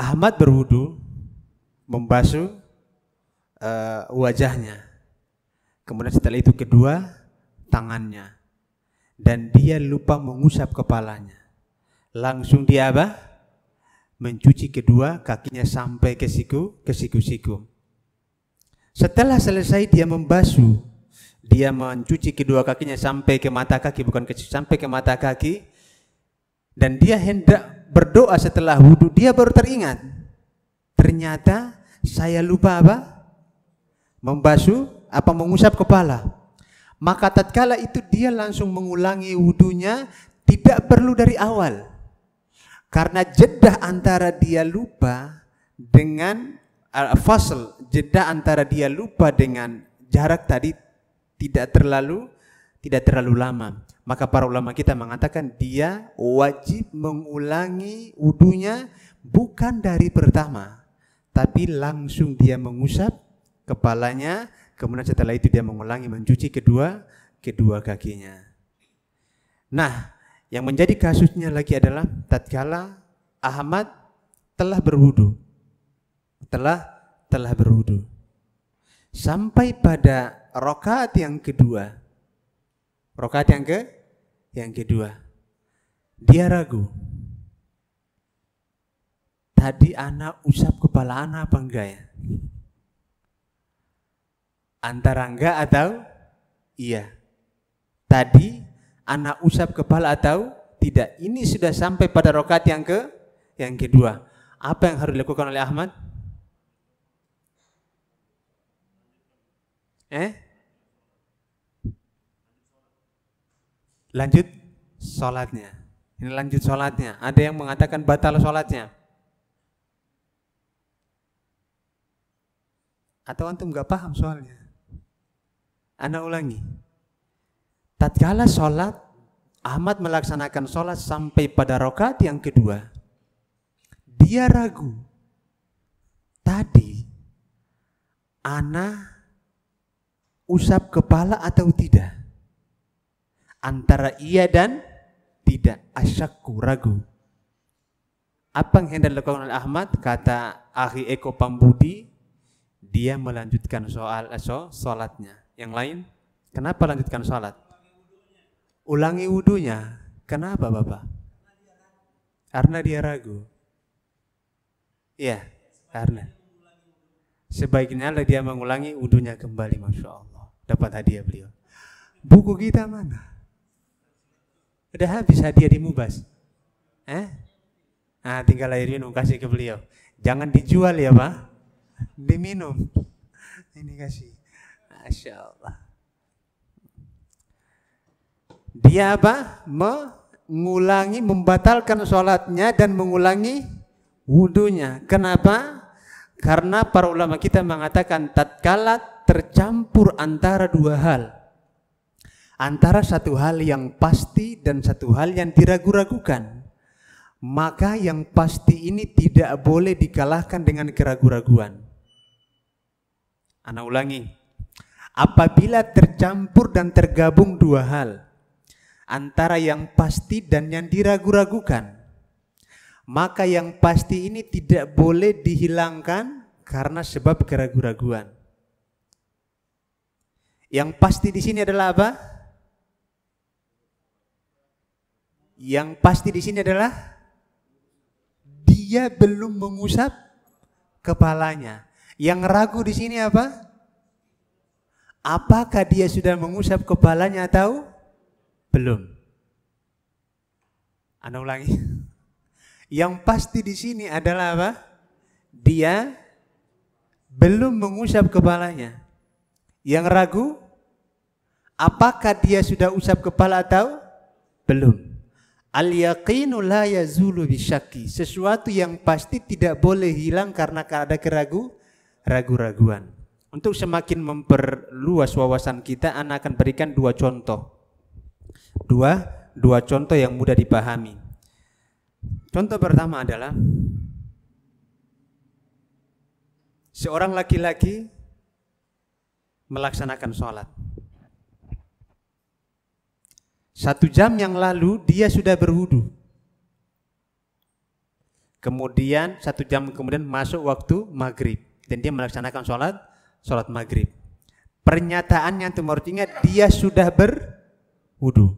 Ahmad berwudu, membasuh uh, wajahnya. Kemudian setelah itu kedua, tangannya. Dan dia lupa mengusap kepalanya. Langsung dia apa? Mencuci kedua kakinya sampai ke siku, ke siku-siku. Setelah selesai dia membasuh, dia mencuci kedua kakinya sampai ke mata kaki, bukan ke, sampai ke mata kaki, dan dia hendak berdoa setelah wudhu dia baru teringat ternyata saya lupa apa membasuh apa mengusap kepala maka tatkala itu dia langsung mengulangi wudhunya tidak perlu dari awal karena jeda antara dia lupa dengan uh, fasl jeda antara dia lupa dengan jarak tadi tidak terlalu tidak terlalu lama maka para ulama kita mengatakan dia wajib mengulangi wudhunya bukan dari pertama, tapi langsung dia mengusap kepalanya, kemudian setelah itu dia mengulangi mencuci kedua kedua kakinya. Nah, yang menjadi kasusnya lagi adalah tatkala Ahmad telah berwudu. Telah telah berwudu. Sampai pada rokaat yang kedua. Rokaat yang ke yang kedua, dia ragu. Tadi anak usap kepala anak apa enggak ya? Antara enggak atau iya. Tadi anak usap kepala atau tidak. Ini sudah sampai pada rokat yang ke yang kedua. Apa yang harus dilakukan oleh Ahmad? Eh? lanjut sholatnya. Ini lanjut sholatnya. Ada yang mengatakan batal sholatnya. Atau antum nggak paham soalnya. Anda ulangi. Tatkala sholat, Ahmad melaksanakan sholat sampai pada rokat yang kedua. Dia ragu. Tadi, Ana usap kepala atau tidak? antara iya dan tidak asyakku ragu. Apa yang hendak dilakukan oleh Ahmad? Kata ahli Eko Pambudi, dia melanjutkan soal eh, so, salatnya. Yang lain, kenapa lanjutkan salat? Ulangi wudhunya. Kenapa Bapak? Karena dia ragu. Iya, karena. Sebaiknya dia mengulangi wudhunya kembali, Masya Allah. Dapat hadiah beliau. Buku kita mana? Udah habis hadiah di Mubas. Eh? Nah, tinggal air minum kasih ke beliau. Jangan dijual ya Pak. Diminum. Ini kasih. Masya Allah. Dia apa? Mengulangi, membatalkan sholatnya dan mengulangi wudhunya. Kenapa? Karena para ulama kita mengatakan tatkala tercampur antara dua hal antara satu hal yang pasti dan satu hal yang diragu-ragukan. Maka yang pasti ini tidak boleh dikalahkan dengan keraguan-raguan. Anak ulangi, apabila tercampur dan tergabung dua hal, antara yang pasti dan yang diragu-ragukan, maka yang pasti ini tidak boleh dihilangkan karena sebab keraguan-raguan. Yang pasti di sini adalah apa? Yang pasti di sini adalah dia belum mengusap kepalanya. Yang ragu di sini apa? Apakah dia sudah mengusap kepalanya atau belum? Anda ulangi. Yang pasti di sini adalah apa? Dia belum mengusap kepalanya. Yang ragu, apakah dia sudah usap kepala atau belum? Al yaqinu la yazulu bisyaki. Sesuatu yang pasti tidak boleh hilang karena ada keragu ragu-raguan. Untuk semakin memperluas wawasan kita, anak akan berikan dua contoh. Dua, dua contoh yang mudah dipahami. Contoh pertama adalah seorang laki-laki melaksanakan sholat. Satu jam yang lalu dia sudah berwudu. Kemudian satu jam kemudian masuk waktu maghrib dan dia melaksanakan sholat sholat maghrib. Pernyataan yang harus ingat dia sudah berwudu.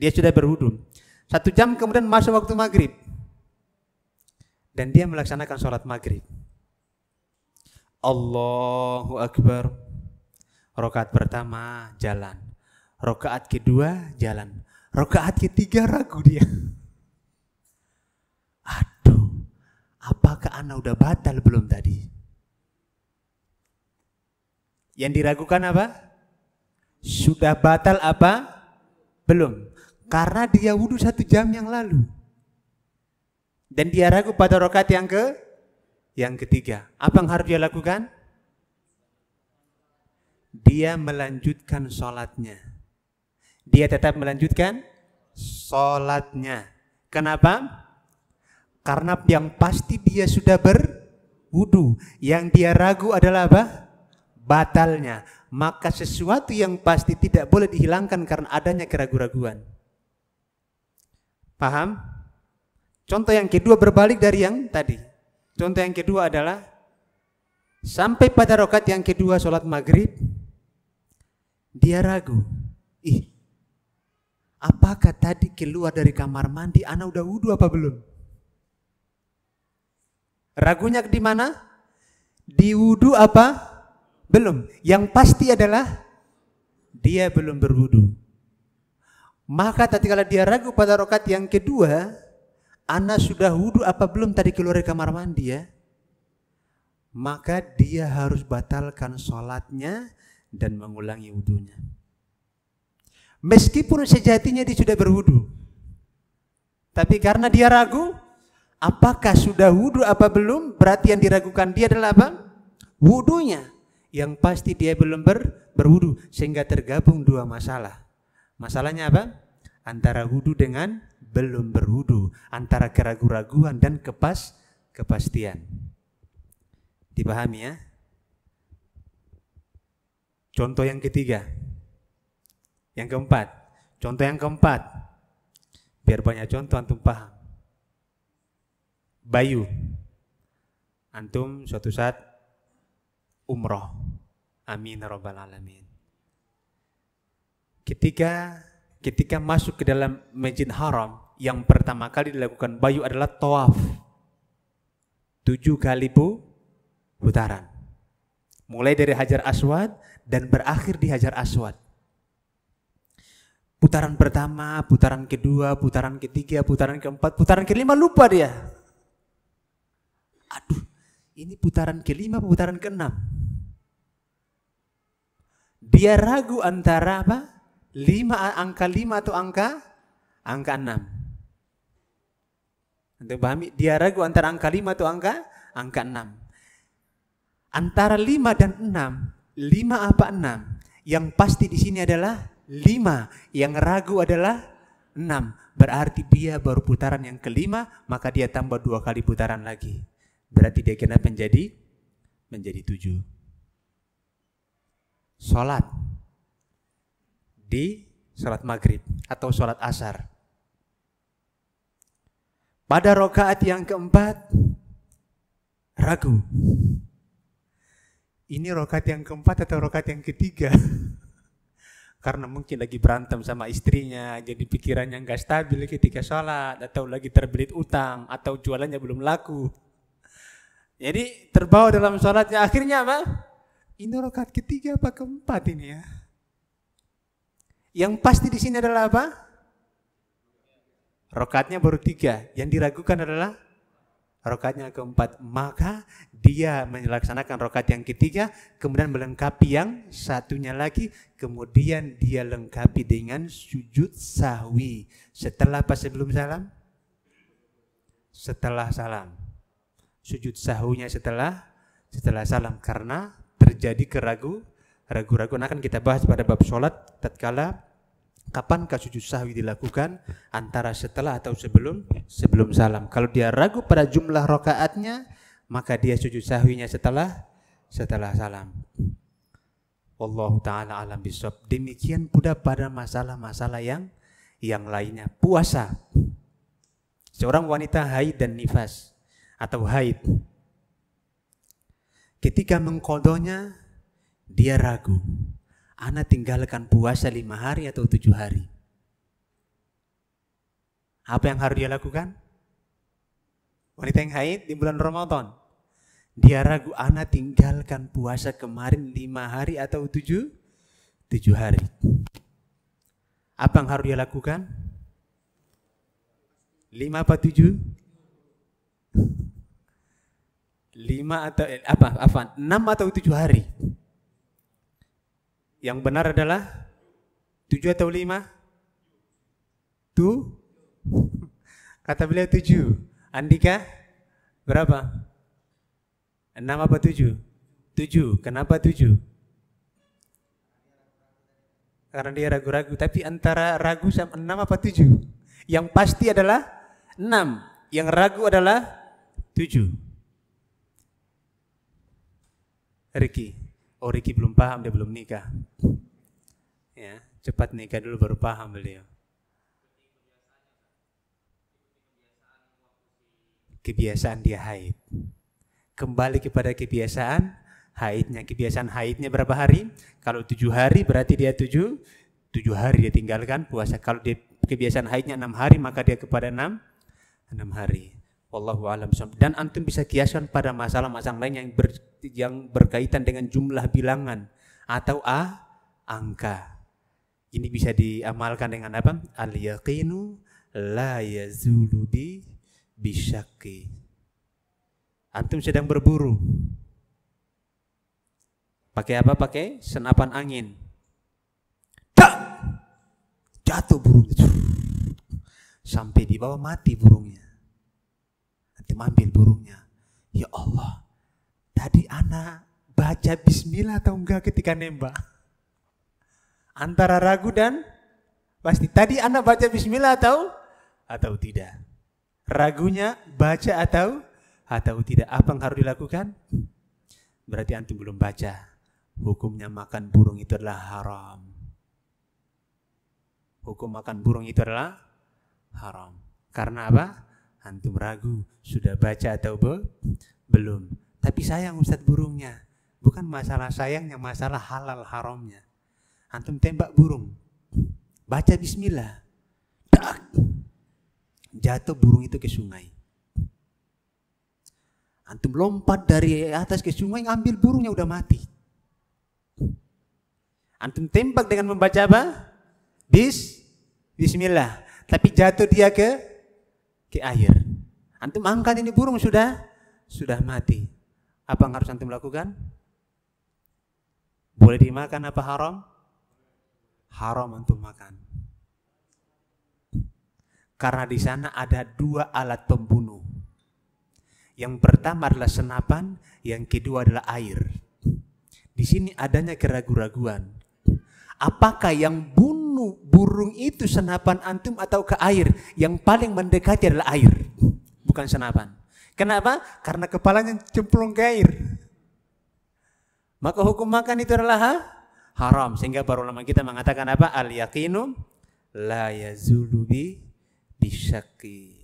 Dia sudah berwudu. Satu jam kemudian masuk waktu maghrib dan dia melaksanakan sholat maghrib. Allahu Akbar. Rokat pertama jalan. Rokaat kedua jalan. Rokaat ketiga ragu dia. Aduh, apakah anak udah batal belum tadi? Yang diragukan apa? Sudah batal apa? Belum. Karena dia wudhu satu jam yang lalu. Dan dia ragu pada rokat yang ke? Yang ketiga. Apa yang harus dia lakukan? Dia melanjutkan sholatnya dia tetap melanjutkan sholatnya. Kenapa? Karena yang pasti dia sudah berwudu. Yang dia ragu adalah apa? Batalnya. Maka sesuatu yang pasti tidak boleh dihilangkan karena adanya keraguan-raguan. Paham? Contoh yang kedua berbalik dari yang tadi. Contoh yang kedua adalah sampai pada rokat yang kedua sholat maghrib, dia ragu apakah tadi keluar dari kamar mandi Ana udah wudhu apa belum? Ragunya di mana? Di wudhu apa? Belum. Yang pasti adalah dia belum berwudhu. Maka tadi kalau dia ragu pada rokat yang kedua, Ana sudah wudhu apa belum tadi keluar dari kamar mandi ya? Maka dia harus batalkan sholatnya dan mengulangi wudhunya. Meskipun sejatinya dia sudah berwudu. Tapi karena dia ragu, apakah sudah wudu apa belum? Berarti yang diragukan dia adalah apa? Wudunya. Yang pasti dia belum ber, berwudu. Sehingga tergabung dua masalah. Masalahnya apa? Antara wudu dengan belum berwudu. Antara keraguan-raguan dan kepas kepastian. Dipahami ya? Contoh yang ketiga. Yang keempat, contoh yang keempat, biar banyak contoh antum paham. Bayu, antum suatu saat umroh. Amin ya robbal alamin. Ketika ketika masuk ke dalam masjid haram, yang pertama kali dilakukan bayu adalah tawaf. Tujuh kali bu putaran. Mulai dari Hajar Aswad dan berakhir di Hajar Aswad. Putaran pertama, putaran kedua, putaran ketiga, putaran keempat, putaran kelima lupa dia. Aduh, ini putaran kelima, putaran keenam. Dia ragu antara apa? Lima, angka lima atau angka? Angka enam. Untuk pahami, dia ragu antara angka lima atau angka? Angka enam. Antara lima dan enam, lima apa enam? Yang pasti di sini adalah lima. Yang ragu adalah enam. Berarti dia baru putaran yang kelima, maka dia tambah dua kali putaran lagi. Berarti dia kena menjadi menjadi tujuh. Sholat di sholat maghrib atau sholat asar. Pada rokaat yang keempat, ragu. Ini rokaat yang keempat atau rokaat yang ketiga? karena mungkin lagi berantem sama istrinya, jadi pikirannya nggak stabil ketika sholat, atau lagi terbelit utang, atau jualannya belum laku. Jadi terbawa dalam sholatnya, akhirnya apa? Ini rokat ketiga apa keempat ini ya? Yang pasti di sini adalah apa? Rokatnya baru tiga, yang diragukan adalah Rokatnya keempat, maka dia melaksanakan rokat yang ketiga, kemudian melengkapi yang satunya lagi, kemudian dia lengkapi dengan sujud sahwi. Setelah apa sebelum salam? Setelah salam. Sujud sahunya setelah setelah salam karena terjadi keragu ragu-ragu. Nah, akan kita bahas pada bab sholat tatkala Kapankah sujud sahwi dilakukan? Antara setelah atau sebelum? Sebelum salam. Kalau dia ragu pada jumlah rokaatnya, maka dia sujud sahwinya setelah setelah salam. Allah taala alam bisop. Demikian pula pada masalah-masalah yang yang lainnya. Puasa. Seorang wanita haid dan nifas atau haid. Ketika mengkodonya, dia ragu Ana tinggalkan puasa lima hari atau tujuh hari. Apa yang harus dia lakukan? Wanita yang haid di bulan Ramadan. Dia ragu Ana tinggalkan puasa kemarin lima hari atau tujuh, tujuh hari. Apa yang harus dia lakukan? Lima apa tujuh? Lima atau eh, apa? Apa? Enam atau tujuh hari? Yang benar adalah tujuh atau lima? Tu? Kata beliau tujuh. Andika berapa? Enam apa tujuh? Tujuh. Kenapa tujuh? Karena dia ragu-ragu. Tapi antara ragu sama enam apa tujuh? Yang pasti adalah enam. Yang ragu adalah tujuh. Ricky oh Ricky belum paham, dia belum nikah. Ya, cepat nikah dulu baru paham beliau. Kebiasaan dia haid. Kembali kepada kebiasaan haidnya. Kebiasaan haidnya berapa hari? Kalau tujuh hari berarti dia tujuh, tujuh hari dia tinggalkan puasa. Kalau dia kebiasaan haidnya enam hari maka dia kepada enam, enam hari. Wallahu alam dan antum bisa kiaskan pada masalah-masalah lain yang ber, yang berkaitan dengan jumlah bilangan atau a angka. Ini bisa diamalkan dengan apa? Al yaqinu la yazulu bi bisyaki. Antum sedang berburu. Pakai apa? Pakai senapan angin. tak Jatuh burung. Sampai di bawah mati burungnya cuma ambil burungnya. Ya Allah, tadi anak baca bismillah atau enggak ketika nembak? Antara ragu dan pasti. Tadi anak baca bismillah atau atau tidak? Ragunya baca atau atau tidak? Apa yang harus dilakukan? Berarti antum belum baca. Hukumnya makan burung itu adalah haram. Hukum makan burung itu adalah haram. Karena apa? Antum ragu, sudah baca atau be? belum. Tapi sayang Ustadz burungnya. Bukan masalah sayangnya, masalah halal haramnya. Antum tembak burung. Baca bismillah. Tak. Jatuh burung itu ke sungai. Antum lompat dari atas ke sungai, ngambil burungnya udah mati. Antum tembak dengan membaca apa? Bis, bismillah. Tapi jatuh dia ke di air. Antum angkat ini burung sudah sudah mati. Apa yang harus antum lakukan? Boleh dimakan apa haram? Haram antum makan. Karena di sana ada dua alat pembunuh. Yang pertama adalah senapan, yang kedua adalah air. Di sini adanya keraguan-raguan. Apakah yang bunuh burung itu senapan antum atau ke air. Yang paling mendekati adalah air, bukan senapan. Kenapa? Karena kepalanya cemplung ke air. Maka hukum makan itu adalah ha? haram. Sehingga para ulama kita mengatakan apa? Al yakinu la yazulubi bi